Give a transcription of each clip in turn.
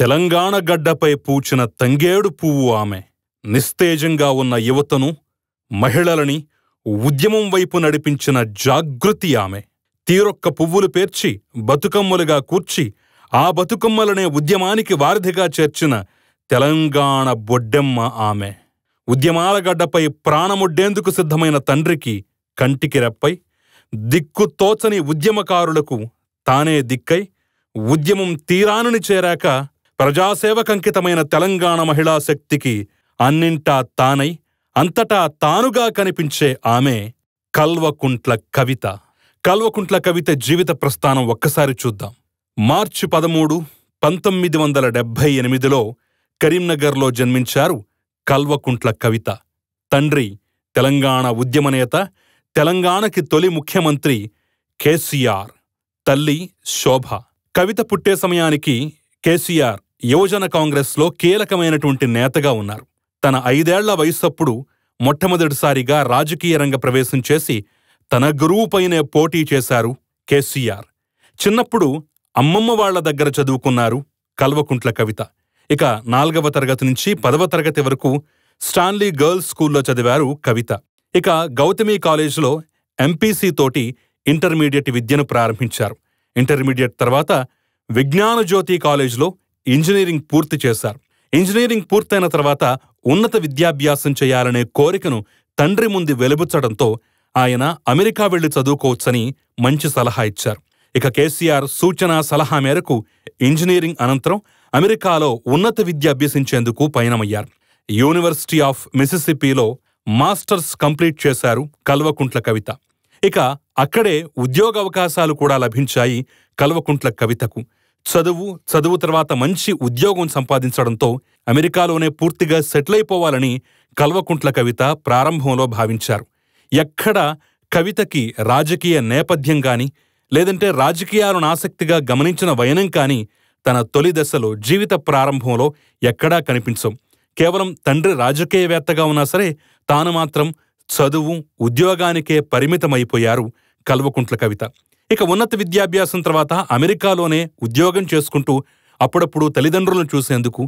తెలంగాణ గడ్డపై పూచిన తంగేడు పువ్వు ఆమె నిస్తేజంగా ఉన్న యువతను మహిళలని ఉద్యమం వైపు నడిపించిన జాగృతి ఆమె తీరొక్క పువ్వులు పేర్చి బతుకమ్మలుగా కూర్చి ఆ బతుకమ్మలనే ఉద్యమానికి వారధిగా చేర్చిన తెలంగాణ బొడ్డెమ్మ ఆమె ఉద్యమాల గడ్డపై ప్రాణముడ్డేందుకు సిద్ధమైన తండ్రికి కంటికి రెప్పై దిక్కు తోచని ఉద్యమకారులకు తానే దిక్కై ఉద్యమం తీరానుని చేరాక ప్రజాసేవకంకితమైన తెలంగాణ మహిళా శక్తికి అన్నింటా తానై అంతటా తానుగా కనిపించే ఆమె కల్వకుంట్ల కవిత కల్వకుంట్ల కవిత జీవిత ప్రస్థానం ఒక్కసారి చూద్దాం మార్చి పదమూడు పంతొమ్మిది వందల డెబ్భై ఎనిమిదిలో కరీంనగర్లో జన్మించారు కల్వకుంట్ల కవిత తండ్రి తెలంగాణ ఉద్యమనేత తెలంగాణకి తొలి ముఖ్యమంత్రి కేసీఆర్ తల్లి శోభ కవిత పుట్టే సమయానికి కేసీఆర్ యువజన కాంగ్రెస్లో కీలకమైనటువంటి నేతగా ఉన్నారు తన ఐదేళ్ల వయసప్పుడు మొట్టమొదటిసారిగా రాజకీయ రంగ ప్రవేశం చేసి తన గురువు పైనే పోటీ చేశారు కేసీఆర్ చిన్నప్పుడు అమ్మమ్మ వాళ్ల దగ్గర చదువుకున్నారు కల్వకుంట్ల కవిత ఇక నాలుగవ తరగతి నుంచి పదవ తరగతి వరకు స్టాన్లీ గర్ల్స్ స్కూల్లో చదివారు కవిత ఇక గౌతమి కాలేజ్లో ఎంపీసీ తోటి ఇంటర్మీడియట్ విద్యను ప్రారంభించారు ఇంటర్మీడియట్ తర్వాత విజ్ఞానజ్యోతి కాలేజీలో కాలేజ్లో ఇంజనీరింగ్ పూర్తి చేశారు ఇంజనీరింగ్ పూర్తయిన తర్వాత ఉన్నత విద్యాభ్యాసం చేయాలనే కోరికను తండ్రి ముందు వెలుబుచ్చడంతో ఆయన అమెరికా వెళ్లి చదువుకోవచ్చని మంచి సలహా ఇచ్చారు ఇక కేసీఆర్ సూచన సలహా మేరకు ఇంజనీరింగ్ అనంతరం అమెరికాలో ఉన్నత విద్య అభ్యసించేందుకు పయనమయ్యారు యూనివర్సిటీ ఆఫ్ మిసిసిపిలో మాస్టర్స్ కంప్లీట్ చేశారు కల్వకుంట్ల కవిత ఇక అక్కడే ఉద్యోగ అవకాశాలు కూడా లభించాయి కల్వకుంట్ల కవితకు చదువు చదువు తర్వాత మంచి ఉద్యోగం సంపాదించడంతో అమెరికాలోనే పూర్తిగా సెటిల్ అయిపోవాలని కల్వకుంట్ల కవిత ప్రారంభంలో భావించారు ఎక్కడ కవితకి రాజకీయ నేపథ్యం కానీ లేదంటే రాజకీయాలను ఆసక్తిగా గమనించిన వయనం కానీ తన తొలి దశలో జీవిత ప్రారంభంలో ఎక్కడా కనిపించం కేవలం తండ్రి రాజకీయవేత్తగా ఉన్నా సరే తాను మాత్రం చదువు ఉద్యోగానికే పరిమితమైపోయారు కల్వకుంట్ల కవిత ఇక ఉన్నత విద్యాభ్యాసం తర్వాత అమెరికాలోనే ఉద్యోగం చేసుకుంటూ అప్పుడప్పుడు తల్లిదండ్రులను చూసేందుకు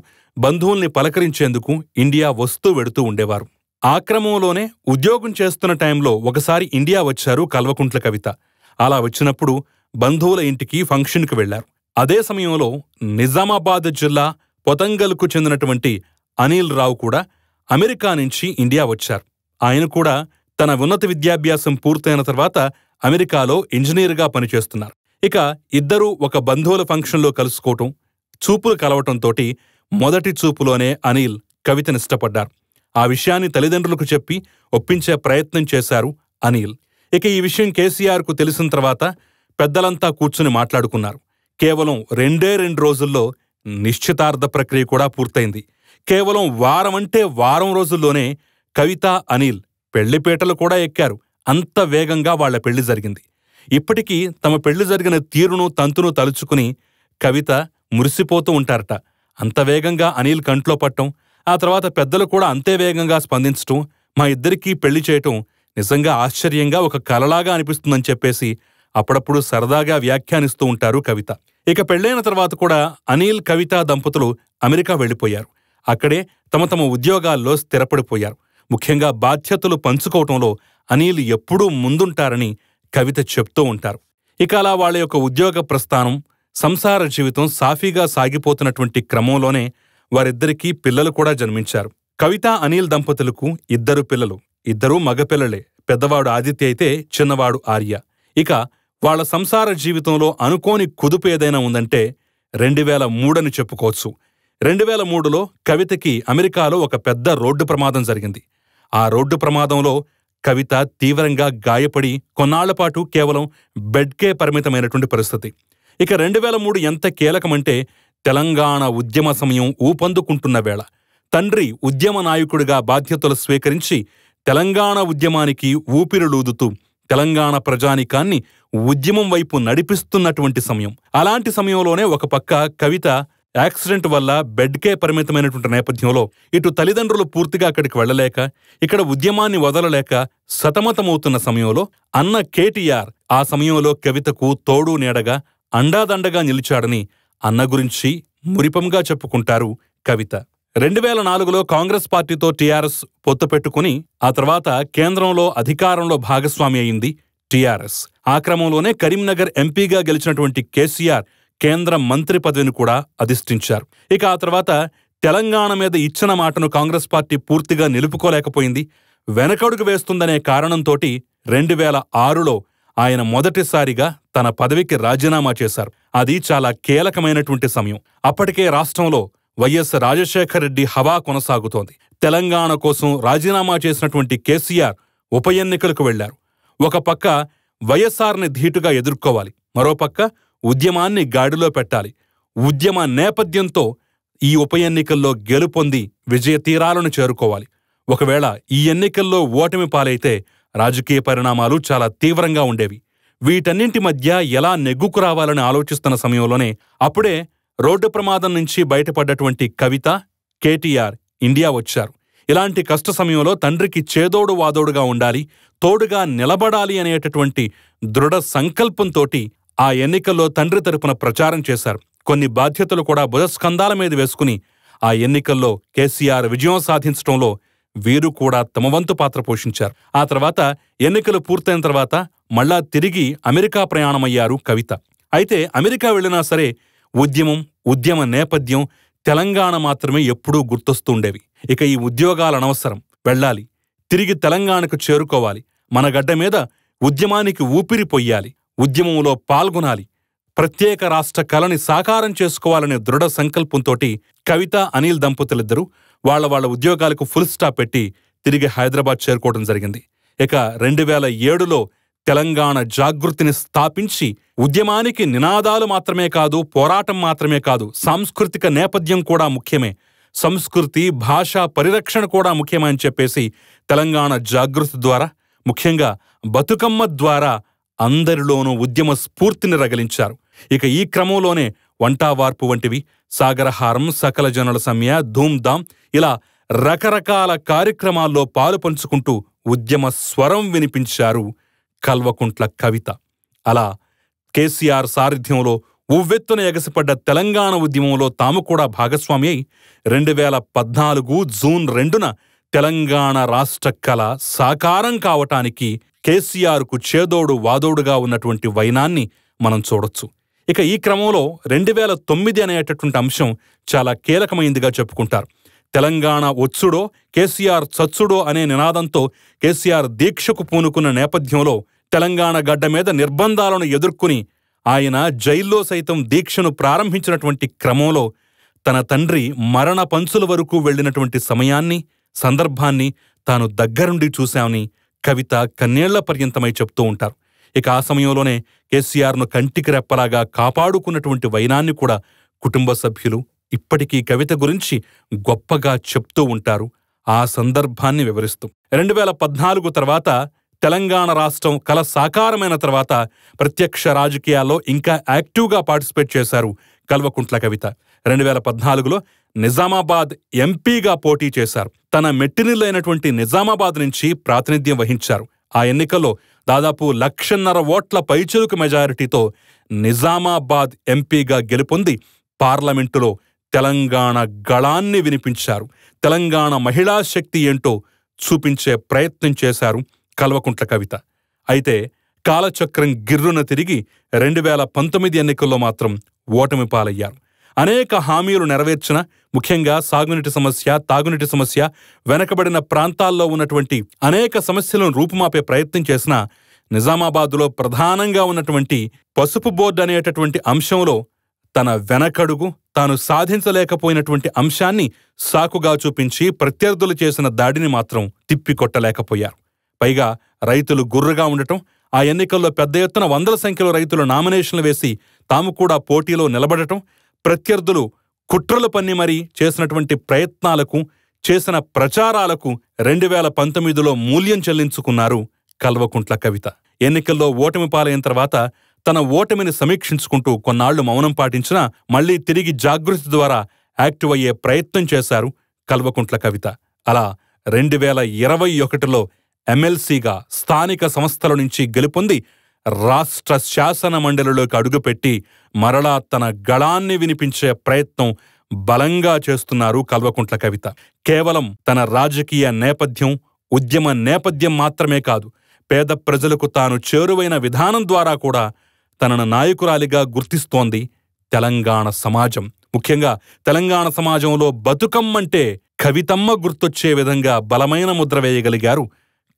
బంధువుల్ని పలకరించేందుకు ఇండియా వస్తూ వెడుతూ ఉండేవారు ఆ క్రమంలోనే ఉద్యోగం చేస్తున్న టైంలో ఒకసారి ఇండియా వచ్చారు కల్వకుంట్ల కవిత అలా వచ్చినప్పుడు బంధువుల ఇంటికి ఫంక్షన్కి వెళ్లారు అదే సమయంలో నిజామాబాద్ జిల్లా పొతంగల్కు చెందినటువంటి అనిల్ రావు కూడా అమెరికా నుంచి ఇండియా వచ్చారు ఆయన కూడా తన ఉన్నత విద్యాభ్యాసం పూర్తయిన తర్వాత అమెరికాలో ఇంజనీర్గా పనిచేస్తున్నారు ఇక ఇద్దరూ ఒక బంధువుల ఫంక్షన్లో కలుసుకోవటం చూపులు కలవటంతో మొదటి చూపులోనే అనిల్ కవితనిష్టపడ్డారు ఆ విషయాన్ని తల్లిదండ్రులకు చెప్పి ఒప్పించే ప్రయత్నం చేశారు అనిల్ ఇక ఈ విషయం కేసీఆర్కు తెలిసిన తర్వాత పెద్దలంతా కూర్చుని మాట్లాడుకున్నారు కేవలం రెండే రెండు రోజుల్లో నిశ్చితార్థ ప్రక్రియ కూడా పూర్తయింది కేవలం వారమంటే వారం రోజుల్లోనే కవిత అనిల్ పెళ్లిపేటలు కూడా ఎక్కారు అంత వేగంగా వాళ్ల పెళ్లి జరిగింది ఇప్పటికీ తమ పెళ్లి జరిగిన తీరును తంతును తలుచుకుని కవిత మురిసిపోతూ ఉంటారట అంత వేగంగా అనిల్ కంట్లో పట్టం ఆ తర్వాత పెద్దలు కూడా అంతే వేగంగా స్పందించటం మా ఇద్దరికీ పెళ్లి చేయటం నిజంగా ఆశ్చర్యంగా ఒక కలలాగా అనిపిస్తుందని చెప్పేసి అప్పుడప్పుడు సరదాగా వ్యాఖ్యానిస్తూ ఉంటారు కవిత ఇక పెళ్లైన తర్వాత కూడా అనిల్ కవిత దంపతులు అమెరికా వెళ్ళిపోయారు అక్కడే తమ తమ ఉద్యోగాల్లో స్థిరపడిపోయారు ముఖ్యంగా బాధ్యతలు పంచుకోవటంలో అనిల్ ఎప్పుడూ ముందుంటారని కవిత చెప్తూ ఉంటారు ఇక అలా వాళ్ళ యొక్క ఉద్యోగ ప్రస్థానం సంసార జీవితం సాఫీగా సాగిపోతున్నటువంటి క్రమంలోనే వారిద్దరికీ పిల్లలు కూడా జన్మించారు కవిత అనిల్ దంపతులకు ఇద్దరు పిల్లలు ఇద్దరూ మగపిల్లలే పెద్దవాడు ఆదిత్య అయితే చిన్నవాడు ఆర్య ఇక వాళ్ళ సంసార జీవితంలో అనుకోని కుదుపు ఏదైనా ఉందంటే రెండు వేల మూడని చెప్పుకోవచ్చు రెండు వేల మూడులో కవితకి అమెరికాలో ఒక పెద్ద రోడ్డు ప్రమాదం జరిగింది ఆ రోడ్డు ప్రమాదంలో కవిత తీవ్రంగా గాయపడి కొన్నాళ్లపాటు కేవలం బెడ్కే పరిమితమైనటువంటి పరిస్థితి ఇక రెండు వేల మూడు ఎంత కీలకమంటే తెలంగాణ ఉద్యమ సమయం ఊపందుకుంటున్న వేళ తండ్రి ఉద్యమ నాయకుడిగా బాధ్యతలు స్వీకరించి తెలంగాణ ఉద్యమానికి ఊపిరులూదుతూ తెలంగాణ ప్రజానికాన్ని ఉద్యమం వైపు నడిపిస్తున్నటువంటి సమయం అలాంటి సమయంలోనే ఒక పక్క కవిత యాక్సిడెంట్ వల్ల బెడ్కే పరిమితమైనటువంటి నేపథ్యంలో ఇటు తల్లిదండ్రులు పూర్తిగా అక్కడికి వెళ్లలేక ఇక్కడ ఉద్యమాన్ని వదలలేక సతమతమవుతున్న సమయంలో అన్న కేటీఆర్ ఆ సమయంలో కవితకు తోడు నీడగా అండాదండగా నిలిచాడని అన్న గురించి మురిపంగా చెప్పుకుంటారు కవిత రెండు వేల నాలుగులో కాంగ్రెస్ పార్టీతో టీఆర్ఎస్ పొత్తు పెట్టుకుని ఆ తర్వాత కేంద్రంలో అధికారంలో భాగస్వామి అయింది టీఆర్ఎస్ ఆ క్రమంలోనే కరీంనగర్ ఎంపీగా గెలిచినటువంటి కేసీఆర్ కేంద్ర మంత్రి పదవిని కూడా అధిష్ఠించారు ఇక ఆ తర్వాత తెలంగాణ మీద ఇచ్చిన మాటను కాంగ్రెస్ పార్టీ పూర్తిగా నిలుపుకోలేకపోయింది వెనకడుగు వేస్తుందనే కారణంతో రెండు వేల ఆరులో ఆయన మొదటిసారిగా తన పదవికి రాజీనామా చేశారు అది చాలా కీలకమైనటువంటి సమయం అప్పటికే రాష్ట్రంలో వైఎస్ రాజశేఖర రెడ్డి హవా కొనసాగుతోంది తెలంగాణ కోసం రాజీనామా చేసినటువంటి కేసీఆర్ ఉప ఎన్నికలకు వెళ్లారు ఒక పక్క వైఎస్ఆర్ని ధీటుగా ఎదుర్కోవాలి మరోపక్క ఉద్యమాన్ని గాడిలో పెట్టాలి ఉద్యమ నేపథ్యంతో ఈ ఉప ఎన్నికల్లో గెలుపొంది విజయ తీరాలను చేరుకోవాలి ఒకవేళ ఈ ఎన్నికల్లో ఓటమి పాలైతే రాజకీయ పరిణామాలు చాలా తీవ్రంగా ఉండేవి వీటన్నింటి మధ్య ఎలా నెగ్గుకు రావాలని ఆలోచిస్తున్న సమయంలోనే అప్పుడే రోడ్డు ప్రమాదం నుంచి బయటపడ్డటువంటి కవిత కేటీఆర్ ఇండియా వచ్చారు ఇలాంటి కష్ట సమయంలో తండ్రికి చేదోడు వాదోడుగా ఉండాలి తోడుగా నిలబడాలి అనేటటువంటి దృఢ సంకల్పంతోటి ఆ ఎన్నికల్లో తండ్రి తరపున ప్రచారం చేశారు కొన్ని బాధ్యతలు కూడా బుధస్కందాల మీద వేసుకుని ఆ ఎన్నికల్లో కేసీఆర్ విజయం సాధించడంలో వీరు కూడా తమ వంతు పాత్ర పోషించారు ఆ తర్వాత ఎన్నికలు పూర్తయిన తర్వాత మళ్ళా తిరిగి అమెరికా ప్రయాణమయ్యారు కవిత అయితే అమెరికా వెళ్ళినా సరే ఉద్యమం ఉద్యమ నేపథ్యం తెలంగాణ మాత్రమే ఎప్పుడూ గుర్తొస్తుండేవి ఇక ఈ ఉద్యోగాలు అనవసరం వెళ్ళాలి తిరిగి తెలంగాణకు చేరుకోవాలి మన గడ్డ మీద ఉద్యమానికి ఊపిరి పొయ్యాలి ఉద్యమంలో పాల్గొనాలి ప్రత్యేక రాష్ట్ర కళని సాకారం చేసుకోవాలనే దృఢ సంకల్పంతోటి కవిత అనిల్ దంపతులిద్దరూ వాళ్ల వాళ్ల ఉద్యోగాలకు ఫుల్ స్టాప్ పెట్టి తిరిగి హైదరాబాద్ చేరుకోవడం జరిగింది ఇక రెండు వేల ఏడులో తెలంగాణ జాగృతిని స్థాపించి ఉద్యమానికి నినాదాలు మాత్రమే కాదు పోరాటం మాత్రమే కాదు సాంస్కృతిక నేపథ్యం కూడా ముఖ్యమే సంస్కృతి భాష పరిరక్షణ కూడా ముఖ్యమని చెప్పేసి తెలంగాణ జాగృతి ద్వారా ముఖ్యంగా బతుకమ్మ ద్వారా అందరిలోనూ ఉద్యమ స్ఫూర్తిని రగిలించారు ఇక ఈ క్రమంలోనే వంటావార్పు వంటివి సాగరహారం సకల జనుల సమ్య ధూమ్ధామ్ ఇలా రకరకాల కార్యక్రమాల్లో పాలు పంచుకుంటూ ఉద్యమ స్వరం వినిపించారు కల్వకుంట్ల కవిత అలా కేసీఆర్ సారథ్యంలో ఉవ్వెత్తున ఎగసిపడ్డ తెలంగాణ ఉద్యమంలో తాము కూడా భాగస్వామి అయి రెండు వేల పద్నాలుగు జూన్ రెండున తెలంగాణ రాష్ట్ర కళ సాకారం కావటానికి కేసీఆర్కు చేదోడు వాదోడుగా ఉన్నటువంటి వైనాన్ని మనం చూడొచ్చు ఇక ఈ క్రమంలో రెండు వేల తొమ్మిది అనేటటువంటి అంశం చాలా కీలకమైందిగా చెప్పుకుంటారు తెలంగాణ ఒత్సుడో కేసీఆర్ చచ్చుడో అనే నినాదంతో కేసీఆర్ దీక్షకు పూనుకున్న నేపథ్యంలో తెలంగాణ గడ్డ మీద నిర్బంధాలను ఎదుర్కొని ఆయన జైల్లో సైతం దీక్షను ప్రారంభించినటువంటి క్రమంలో తన తండ్రి మరణ పంచుల వరకు వెళ్ళినటువంటి సమయాన్ని సందర్భాన్ని తాను దగ్గరుండి చూశామని కవిత కన్నేళ్ల పర్యంతమై చెప్తూ ఉంటారు ఇక ఆ సమయంలోనే కేసీఆర్ను కంటికి రెప్పలాగా కాపాడుకున్నటువంటి వైనాన్ని కూడా కుటుంబ సభ్యులు ఇప్పటికీ కవిత గురించి గొప్పగా చెప్తూ ఉంటారు ఆ సందర్భాన్ని వివరిస్తూ రెండు వేల పద్నాలుగు తర్వాత తెలంగాణ రాష్ట్రం కల సాకారమైన తర్వాత ప్రత్యక్ష రాజకీయాల్లో ఇంకా యాక్టివ్గా పార్టిసిపేట్ చేశారు కల్వకుంట్ల కవిత రెండు వేల పద్నాలుగులో నిజామాబాద్ ఎంపీగా పోటీ చేశారు తన మెట్టినిల్లైనటువంటి నిజామాబాద్ నుంచి ప్రాతినిధ్యం వహించారు ఆ ఎన్నికలో దాదాపు లక్షన్నర ఓట్ల పైచురుకు మెజారిటీతో నిజామాబాద్ ఎంపీగా గెలుపొంది పార్లమెంటులో తెలంగాణ గళాన్ని వినిపించారు తెలంగాణ మహిళా శక్తి ఏంటో చూపించే ప్రయత్నం చేశారు కల్వకుంట్ల కవిత అయితే కాలచక్రం గిర్రున తిరిగి రెండు వేల పంతొమ్మిది ఎన్నికల్లో మాత్రం ఓటమి పాలయ్యారు అనేక హామీలు నెరవేర్చిన ముఖ్యంగా సాగునీటి సమస్య తాగునీటి సమస్య వెనకబడిన ప్రాంతాల్లో ఉన్నటువంటి అనేక సమస్యలను రూపుమాపే ప్రయత్నం చేసిన నిజామాబాదులో ప్రధానంగా ఉన్నటువంటి పసుపు బోర్డు అనేటటువంటి అంశంలో తన వెనకడుగు తాను సాధించలేకపోయినటువంటి అంశాన్ని సాకుగా చూపించి ప్రత్యర్థులు చేసిన దాడిని మాత్రం తిప్పికొట్టలేకపోయారు పైగా రైతులు గుర్రగా ఉండటం ఆ ఎన్నికల్లో పెద్ద ఎత్తున వందల సంఖ్యలో రైతులు నామినేషన్లు వేసి తాము కూడా పోటీలో నిలబడటం ప్రత్యర్థులు కుట్రలు పన్ని మరీ చేసినటువంటి ప్రయత్నాలకు చేసిన ప్రచారాలకు రెండు వేల పంతొమ్మిదిలో మూల్యం చెల్లించుకున్నారు కల్వకుంట్ల కవిత ఎన్నికల్లో ఓటమి పాలైన తర్వాత తన ఓటమిని సమీక్షించుకుంటూ కొన్నాళ్లు మౌనం పాటించినా మళ్లీ తిరిగి జాగృతి ద్వారా యాక్టివ్ అయ్యే ప్రయత్నం చేశారు కల్వకుంట్ల కవిత అలా రెండు వేల ఇరవై ఒకటిలో ఎమ్మెల్సీగా స్థానిక సంస్థల నుంచి గెలుపొంది రాష్ట్ర శాసన మండలిలోకి అడుగుపెట్టి మరలా తన గళాన్ని వినిపించే ప్రయత్నం బలంగా చేస్తున్నారు కల్వకుంట్ల కవిత కేవలం తన రాజకీయ నేపథ్యం ఉద్యమ నేపథ్యం మాత్రమే కాదు పేద ప్రజలకు తాను చేరువైన విధానం ద్వారా కూడా తనను నాయకురాలిగా గుర్తిస్తోంది తెలంగాణ సమాజం ముఖ్యంగా తెలంగాణ సమాజంలో బతుకమ్మంటే కవితమ్మ గుర్తొచ్చే విధంగా బలమైన ముద్ర వేయగలిగారు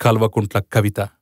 కల్వకుంట్ల కవిత